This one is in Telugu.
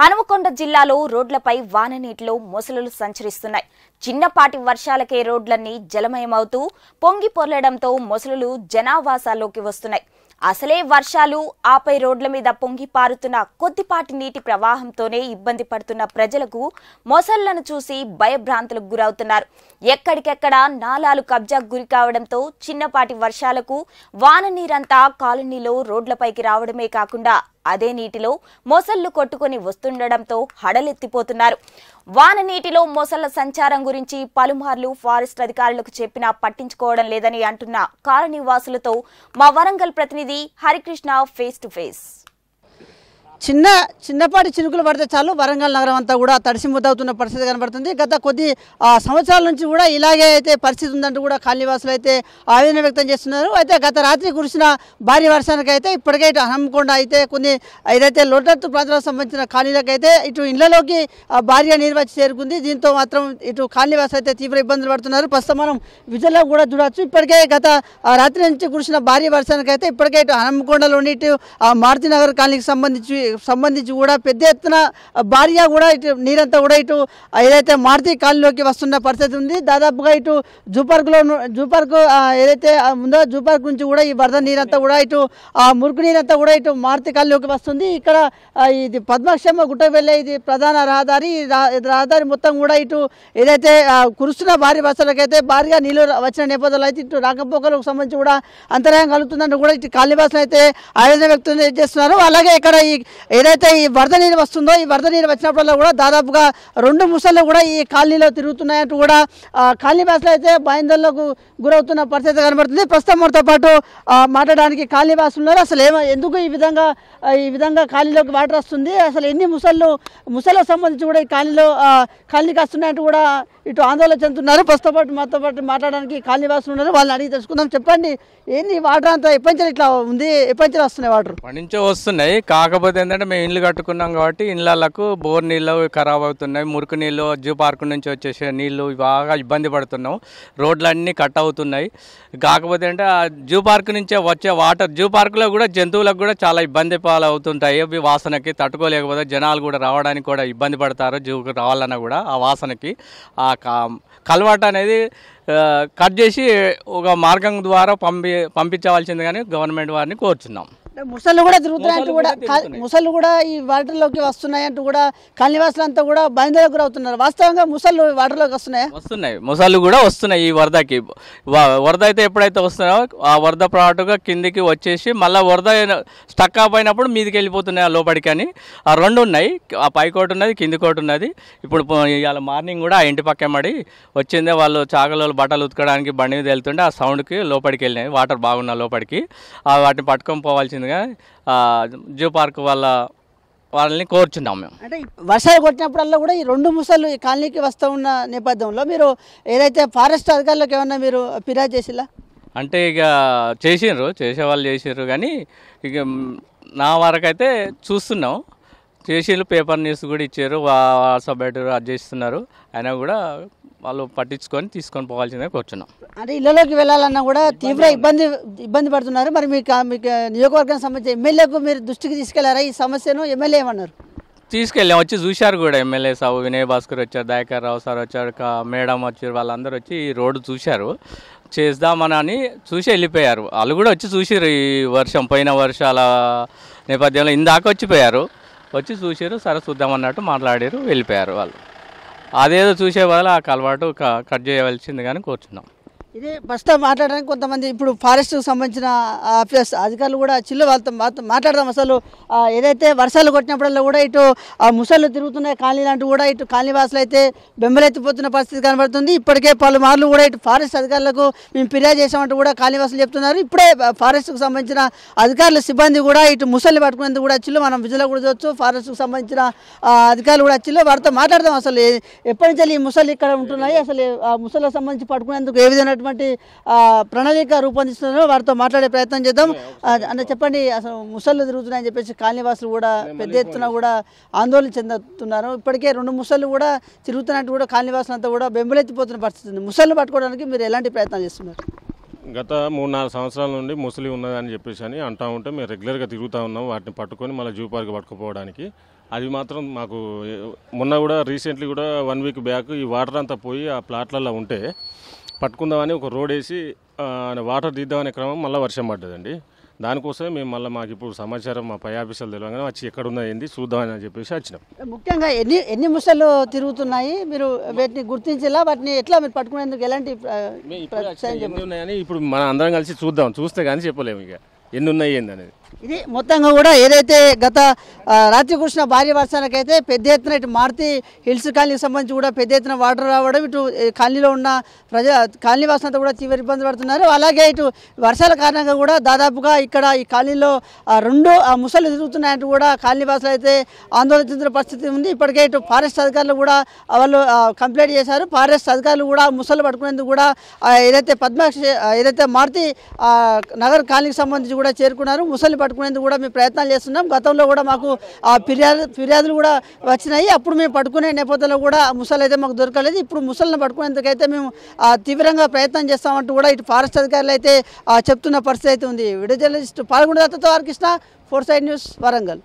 హనుమకొండ జిల్లాలో రోడ్లపై వాన నీటిలో మొసలు సంచరిస్తున్నాయి చిన్నపాటి వర్షాలకే రోడ్లన్నీ జలమయమవుతూ పొంగి పొర్లడంతో మొసలు జనావాసాల్లోకి వస్తున్నాయి అసలే వర్షాలు ఆపై రోడ్ల మీద పొంగి పారుతున్న కొద్దిపాటి నీటి ప్రవాహంతోనే ఇబ్బంది పడుతున్న ప్రజలకు మొసళ్లను చూసి భయభ్రాంతులకు గురవుతున్నారు ఎక్కడికెక్కడ నాలాలు కబ్జాకు గురి కావడంతో చిన్నపాటి వర్షాలకు వాన నీరంతా కాలనీలో రోడ్లపైకి రావడమే కాకుండా అదే నీటిలో మొసళ్లు కొట్టుకుని వస్తుండడంతో హడలెత్తిపోతున్నారు వాన నీటిలో మొసళ్ల సంచారం గురించి పలుమార్లు ఫారెస్ట్ అధికారులకు చెప్పినా పట్టించుకోవడం లేదని అంటున్న కాలనీవాసులతో మా వరంగల్ ప్రతినిధి హరికృష్ణ ఫేస్ టు ఫేస్ చిన్న చిన్నపాటి చినుకులు పడితే చాలు వరంగల్ నగరం అంతా కూడా తడిసి పరిస్థితి కనబడుతుంది గత కొద్ది సంవత్సరాల నుంచి కూడా ఇలాగే అయితే పరిస్థితి ఉందంటూ కూడా కాలనీవాసులు అయితే ఆవేదన వ్యక్తం చేస్తున్నారు అయితే గత రాత్రి కురిసిన భారీ వర్షానికి అయితే ఇప్పటికే ఇటు హనుమకొండ అయితే కొన్ని ఏదైతే లోటత్తు ప్రాంతాలకు సంబంధించిన కాలనీలకు అయితే ఇటు ఇళ్లలోకి భారీగా నీరు చేరుకుంది దీంతో మాత్రం ఇటు కాలనీవాసులు అయితే తీవ్ర ఇబ్బందులు పడుతున్నారు ప్రస్తుతం మనం విజయలో కూడా చూడవచ్చు ఇప్పటికే గత రాత్రి నుంచి కురిసిన భారీ వర్షానికి అయితే ఇప్పటికే ఇటు హనుమకొండలోని ఇటు మారుతినగర్ కాలనీకి సంబంధించి సంబంధించి కూడా పెద్ద ఎత్తున భార్య కూడా ఇటు నీరంతా కూడా ఇటు ఏదైతే మారుతీ కాలనీలోకి వస్తున్న పరిస్థితి ఉంది దాదాపుగా ఇటు జూపార్క్లో జూపార్క్ ఏదైతే ఉందో జూపార్క్ నుంచి కూడా ఈ వరద నీరంతా కూడా ఇటు ఆ మురుగు నీరంతా కూడా ఇటు మారుతీ కాలనీలోకి వస్తుంది ఇక్కడ ఇది పద్మక్షేమ గుట్ట వెళ్ళే ఇది ప్రధాన రహదారి రహదారి మొత్తం కూడా ఇటు ఏదైతే కురుస్తున్న భారీ అయితే భారీగా నీళ్లు వచ్చిన నేపథ్యంలో అయితే ఇటు రాకపోకలకు సంబంధించి కూడా అంతరాయం కలుగుతుందని కూడా ఇటు కాలనీ బస్సులు అయితే ఆవేదన వ్యక్తం చేస్తున్నారు అలాగే ఇక్కడ ఈ ఏదైతే ఈ వరద నీరు వస్తుందో ఈ వరద నీరు వచ్చినప్పుడల్లా కూడా దాదాపుగా రెండు ముసళ్ళు కూడా ఈ కాలనీలో తిరుగుతున్నాయంటూ కూడా కాలనీ వాసులు అయితే బయలుదేరులకు గురవుతున్న పరిస్థితి కనబడుతుంది ప్రస్తుతం మనతో పాటు మాట్లాడడానికి కాలనీ వాసులు ఉన్నారు అసలు ఏమో ఎందుకు ఈ విధంగా ఈ విధంగా కాలనీలోకి వాటర్ వస్తుంది అసలు ఎన్ని ముసళ్ళు ముసళ్ళకు సంబంధించి కూడా ఈ కాలనీలో కాలనీకి వస్తున్నాయంటూ కూడా ఇటు ఆందోళన చెందుతున్నారు ప్రస్తుతం పాటు మాతో పాటు మాట్లాడడానికి కాలనీ వాసులు ఉన్నారు వాళ్ళని అడిగి తెలుసుకుందాం చెప్పండి ఏంది వాటర్ అంతా ఎప్పటి ఇట్లా ఉంది ఎప్పటి వస్తున్నాయి వాటర్ నుంచే వస్తున్నాయి కాకపోతే ఏంటంటే మేము ఇండ్లు కట్టుకున్నాం కాబట్టి ఇండ్లకు బోర్ నీళ్ళు ఖరాబ్ అవుతున్నాయి మురుకు నీళ్ళు జూ పార్క్ నుంచి వచ్చేసే నీళ్ళు బాగా ఇబ్బంది పడుతున్నాం రోడ్లన్నీ కట్ అవుతున్నాయి కాకపోతే అంటే ఆ జూ పార్క్ నుంచే వచ్చే వాటర్ జూ పార్క్లో కూడా జంతువులకు కూడా చాలా ఇబ్బంది పాలు అవుతుంటాయి అవి వాసనకి తట్టుకోలేకపోతే జనాలు కూడా రావడానికి కూడా ఇబ్బంది పడతారు జూకు రావాలన్నా కూడా ఆ వాసనకి ఆ కల్వాట్ అనేది కట్ చేసి ఒక మార్గం ద్వారా పంపి పంపించవలసింది కానీ గవర్నమెంట్ వారిని కోరుచున్నాం ముసళ్ళు కూడా తిరుగుతున్నాయంటూ కూడా ముసళ్ళు కూడా ఈ వాటర్లోకి వస్తున్నాయంటూ కూడా కాలనివాసులు అంతా కూడా బయలుదేరకు అవుతున్నారు వాస్తవంగా ముసళ్ళు వాటర్లోకి వస్తున్నాయి వస్తున్నాయి ముసళ్ళు కూడా వస్తున్నాయి ఈ వరదకి వరద అయితే ఎప్పుడైతే వస్తున్నాయో ఆ వరద ప్రాటుగా కిందికి వచ్చేసి మళ్ళీ వరద స్టక్ అయినప్పుడు మీదికి వెళ్ళిపోతున్నాయి ఆ లోపలికి అని ఆ రెండు ఉన్నాయి ఆ పైకోటి ఉన్నది కింది కోటి ఉన్నది ఇప్పుడు ఇవాళ మార్నింగ్ కూడా ఆ ఇంటి మడి వచ్చిందే వాళ్ళు చాకలో బట్టలు ఉతకడానికి బండి మీద వెళ్తుంటే ఆ సౌండ్కి లోపలికి వెళ్ళినాయి వాటర్ బాగున్న లోపలికి ఆ వాటిని పట్టుకొని పోవాల్సింది ఉంటుండగా జూ పార్క్ వాళ్ళ వాళ్ళని కోరుచున్నాం మేము అంటే వర్షాలు కొట్టినప్పుడల్లా కూడా ఈ రెండు ముసలు ఈ కాలనీకి వస్తూ ఉన్న నేపథ్యంలో మీరు ఏదైతే ఫారెస్ట్ అధికారులకు ఏమన్నా మీరు ఫిర్యాదు చేసిలా అంటే ఇక చేసిండ్రు చేసేవాళ్ళు చేసిండ్రు కానీ ఇక నా వరకైతే చూస్తున్నాం చేసిళ్ళు పేపర్ న్యూస్ కూడా ఇచ్చారు వాట్సాప్ బెటర్ చేస్తున్నారు అయినా కూడా వాళ్ళు పట్టించుకొని తీసుకొని పోవాల్సిందే కూర్చున్నాం అంటే ఇళ్లలోకి వెళ్ళాలన్నా కూడా తీవ్ర ఇబ్బంది ఇబ్బంది పడుతున్నారు మరి మీకు మీకు నియోజకవర్గానికి సంబంధించి ఎమ్మెల్యేకు మీరు దృష్టికి తీసుకెళ్లారా ఈ సమస్యను ఎమ్మెల్యే ఏమన్నారు తీసుకెళ్ళాం వచ్చి చూశారు కూడా ఎమ్మెల్యే సాబు వినయ్ భాస్కర్ వచ్చారు దయాకర్ రావు సార్ వచ్చారు మేడం వచ్చారు వాళ్ళందరూ వచ్చి ఈ రోడ్డు చూశారు చేద్దామని అని చూసి వెళ్ళిపోయారు వాళ్ళు కూడా వచ్చి చూసారు ఈ వర్షం పోయిన వర్షాల నేపథ్యంలో ఇందాక వచ్చిపోయారు వచ్చి చూశారు సరే చూద్దాం అన్నట్టు మాట్లాడారు వెళ్ళిపోయారు వాళ్ళు అదేదో చూసే వాళ్ళు ఆ కలవాటు కట్ చేయవలసింది కానీ కూర్చున్నాం ఇది ఫస్ట్ టైం మాట్లాడడానికి కొంతమంది ఇప్పుడు కు సంబంధించిన ప్లస్ అధికారులు కూడా చిల్లు వాళ్ళతో మాట్లాడదాం అసలు ఏదైతే వర్షాలు కొట్టినప్పుడల్లా కూడా ఇటు ముసళ్ళు తిరుగుతున్నాయి కాలనీ లాంటివి కూడా ఇటు కాలనీవాసులు అయితే బెంబలెత్తిపోతున్న పరిస్థితి కనబడుతుంది ఇప్పటికే పలుమార్లు కూడా ఇటు ఫారెస్ట్ అధికారులకు మేము ఫిర్యాదు చేసామంటూ కూడా కాలనీవాసులు చెప్తున్నారు ఇప్పుడే ఫారెస్ట్కు సంబంధించిన అధికారుల సిబ్బంది కూడా ఇటు ముసళ్ళు పట్టుకునేందుకు కూడా చిల్లు మనం విజయలో కూడా చూడొచ్చు ఫారెస్ట్కు సంబంధించిన అధికారులు కూడా చిల్లు వారితో మాట్లాడదాం అసలు ఎప్పటి నుంచి ఈ ముసళ్ళు ఇక్కడ ఉంటున్నాయి అసలు ఆ ముసళ్ళకు సంబంధించి పట్టుకునేందుకు ఏ విధంగా ఎటువంటి ప్రణాళిక రూపొందిస్తున్నారో వారితో మాట్లాడే ప్రయత్నం చేద్దాం అన్న చెప్పండి అసలు ముసళ్ళు తిరుగుతున్నాయని చెప్పేసి కాలనీవాసులు కూడా పెద్ద ఎత్తున కూడా ఆందోళన చెందుతున్నారు ఇప్పటికే రెండు ముసళ్ళు కూడా తిరుగుతున్నట్టు కూడా కాలనీవాసులు అంతా కూడా బెంబులెత్తిపోతున్న పరిస్థితి ఉంది ముసళ్ళు పట్టుకోవడానికి మీరు ఎలాంటి ప్రయత్నాలు చేస్తున్నారు గత మూడు నాలుగు సంవత్సరాల నుండి ముసలి ఉన్నదని చెప్పేసి అని అంటూ ఉంటే మేము రెగ్యులర్గా తిరుగుతూ ఉన్నాం వాటిని పట్టుకొని మళ్ళీ జూ పట్టుకుపోవడానికి అది మాత్రం మాకు మొన్న కూడా రీసెంట్లీ కూడా వన్ వీక్ బ్యాక్ ఈ వాటర్ అంతా పోయి ఆ ప్లాట్లలో ఉంటే పట్టుకుందామని ఒక రోడ్ వేసి వాటర్ తీద్దామనే క్రమం మళ్ళీ వర్షం పడ్డదండి దానికోసమే మేము మళ్ళీ మాకు ఇప్పుడు సమాచారం మా పై ఆఫీసులు తెలియగానే వచ్చి ఎక్కడ ఏంది చూద్దామని చెప్పేసి వచ్చినాం ముఖ్యంగా ఎన్ని ఎన్ని ముసలు తిరుగుతున్నాయి మీరు వీటిని గుర్తించేలా వాటిని ఎట్లా మీరు పట్టుకునేందుకు ఎలాంటి ఉన్నాయని ఇప్పుడు మనం అందరం కలిసి చూద్దాం చూస్తే కానీ చెప్పలేము ఇక ఎన్ని ఉన్నాయి ఏంది అనేది ఇది మొత్తంగా కూడా ఏదైతే గత కురిసిన భారీ వర్షానికి అయితే పెద్ద ఎత్తున ఇటు మారుతి హిల్స్ కాలనీకి సంబంధించి కూడా పెద్ద ఎత్తున వాటర్ రావడం ఇటు కాలనీలో ఉన్న ప్రజా కాలనీ వాసనంతా కూడా తీవ్ర ఇబ్బంది పడుతున్నారు అలాగే ఇటు వర్షాల కారణంగా కూడా దాదాపుగా ఇక్కడ ఈ కాలనీలో రెండు ముసలు తిరుగుతున్నాయంటూ కూడా కాలనీ వాసులు అయితే ఆందోళన చెందిన పరిస్థితి ఉంది ఇప్పటికే ఇటు ఫారెస్ట్ అధికారులు కూడా వాళ్ళు కంప్లైంట్ చేశారు ఫారెస్ట్ అధికారులు కూడా ముసలు పట్టుకునేందుకు కూడా ఏదైతే పద్మాక్ష ఏదైతే మారుతి నగర్ కాలనీకి సంబంధించి కూడా చేరుకున్నారు ముసలి పట్టుకునేందుకు కూడా మేము ప్రయత్నాలు చేస్తున్నాం గతంలో కూడా మాకు ఆ ఫిర్యాదు ఫిర్యాదులు కూడా వచ్చినాయి అప్పుడు మేము పట్టుకునే నేపథ్యంలో కూడా ముసలు అయితే మాకు దొరకలేదు ఇప్పుడు ముసలను పట్టుకునేందుకైతే మేము తీవ్రంగా ప్రయత్నం చేస్తామంటూ కూడా ఇటు ఫారెస్ట్ అధికారులు అయితే చెప్తున్న పరిస్థితి అయితే ఉంది విడుదల జర్నలిస్ట్ పాల్గొండదత్తతో ఆర్కృష్ణ ఫోర్ సైడ్ న్యూస్ వరంగల్